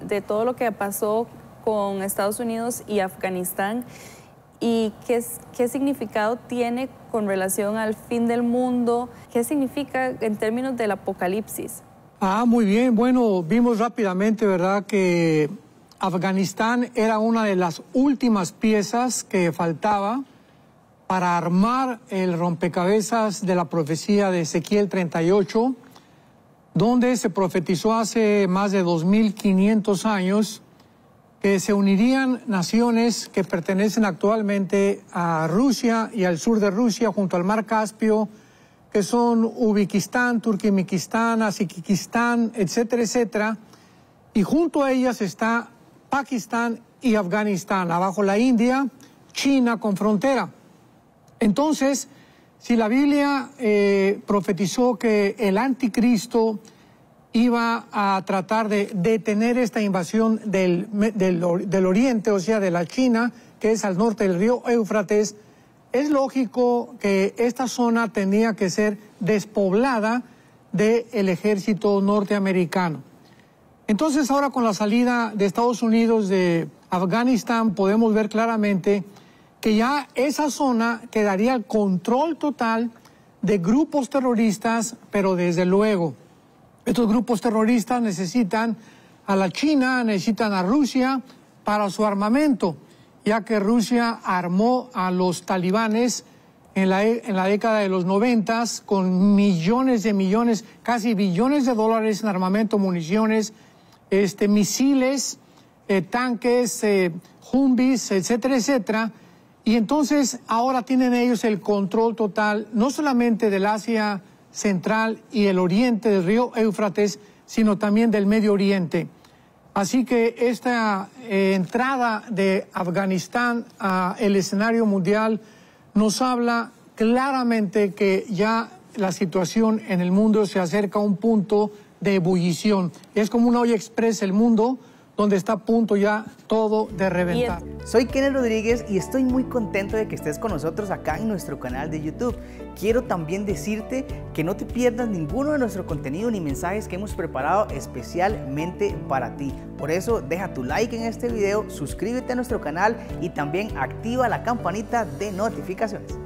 de todo lo que pasó con Estados Unidos y Afganistán y qué, significado tiene con relación al fin del mundo, qué significa en términos del apocalipsis. Ah, muy bien, bueno, vimos rápidamente, ¿verdad?, que Afganistán era una de las últimas piezas que faltaba para armar el rompecabezas de la profecía de Ezequiel 38 donde se profetizó hace más de 2.500 años que se unirían naciones que pertenecen actualmente a Rusia y al sur de Rusia junto al mar Caspio, que son Ubiquistán, Turkmenistán, Azikistán, etcétera, etcétera. Y junto a ellas está Pakistán y Afganistán, abajo la India, China con frontera. Entonces, si la Biblia eh, profetizó que el anticristo iba a tratar de detener esta invasión del, oriente, o sea, de la China, que es al norte del río Éufrates, es lógico que esta zona tenía que ser despoblada del ejército norteamericano. Entonces ahora con la salida de Estados Unidos de Afganistán podemos ver claramente que ya esa zona quedaría al control total de grupos terroristas, pero desde luego, estos grupos terroristas necesitan a la China, necesitan a Rusia para su armamento, ya que Rusia armó a los talibanes en la, década de los noventas con millones de millones, casi billones de dólares en armamento, municiones, este, misiles, eh, tanques, eh, etcétera, etcétera y entonces ahora tienen ellos el control total, no solamente del Asia Central y el Oriente del río Éufrates, sino también del Medio Oriente. Así que esta eh, entrada de Afganistán al escenario mundial nos habla claramente que ya la situación en el mundo se acerca a un punto de ebullición. Es como una olla expresa el mundo donde está a punto ya todo de reventar. Soy Kenneth Rodríguez y estoy muy contento de que estés con nosotros acá en nuestro canal de YouTube. Quiero también decirte que no te pierdas ninguno de nuestro contenido ni mensajes que hemos preparado especialmente para ti. Por eso deja tu like en este video, suscríbete a nuestro canal y también activa la campanita de notificaciones.